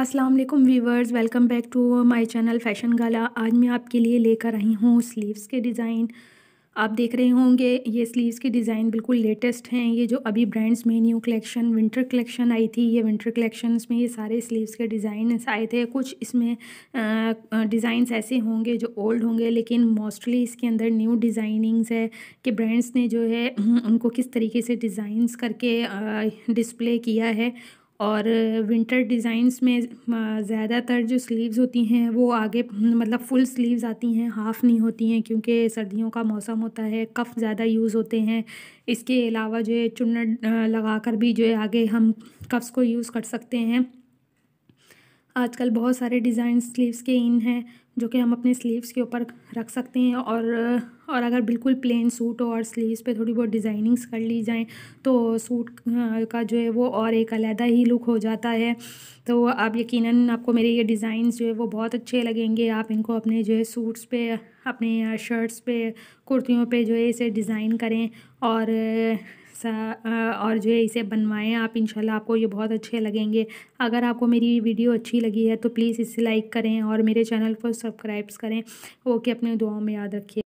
अस्सलाम वालेकुम viewers welcome back to my channel fashion gala आज मैं आपके लिए लेकर आई हूँ स्लीव्स के डिज़ाइन आप देख रहे होंगे ये स्लीव्स के डिज़ाइन बिल्कुल लेटेस्ट हैं ये जो अभी ब्रांड्स में न्यू कलेक्शन विंटर कलेक्शन आई थी ये विंटर कलेक्शंस में ये सारे स्लीव्स के डिज़ाइन आए थे कुछ इसमें डिज़ाइंस ऐसे होंगे जो ओल्ड होंगे लेकिन मोस्टली इसके अंदर न्यू डिज़ाइनिंग्स है कि ब्रांड्स ने जो है उनको किस तरीके से डिज़ाइंस करके डिस्प्ले किया है और विंटर डिज़ाइंस में ज़्यादातर जो स्लीव्स होती हैं वो आगे मतलब फुल स्लीव्स आती हैं हाफ़ नहीं होती हैं क्योंकि सर्दियों का मौसम होता है कफ़ ज़्यादा यूज़ होते हैं इसके अलावा जो है चुनर लगा कर भी जो है आगे हम कफ्स को यूज़ कर सकते हैं आजकल बहुत सारे डिज़ाइन स्लीव्स के इन हैं जो कि हम अपने स्लीव्स के ऊपर रख सकते हैं और और अगर बिल्कुल प्लेन सूट हो और स्लीव्स पे थोड़ी बहुत डिज़ाइनिंग्स कर ली जाएँ तो सूट का जो है वो और एक अलहदा ही लुक हो जाता है तो आप यकीनन आपको मेरे ये डिज़ाइंस जो है वो बहुत अच्छे लगेंगे आप इनको अपने जो है सूट्स पे अपने शर्ट्स पे कुर्तियों पे जो है इसे डिज़ाइन करें और और जो है इसे बनवाएं आप इंशाल्लाह आपको ये बहुत अच्छे लगेंगे अगर आपको मेरी वीडियो अच्छी लगी है तो प्लीज़ इसे लाइक करें और मेरे चैनल को सब्सक्राइब्स करें ओके अपनी दुआओं में याद रखिए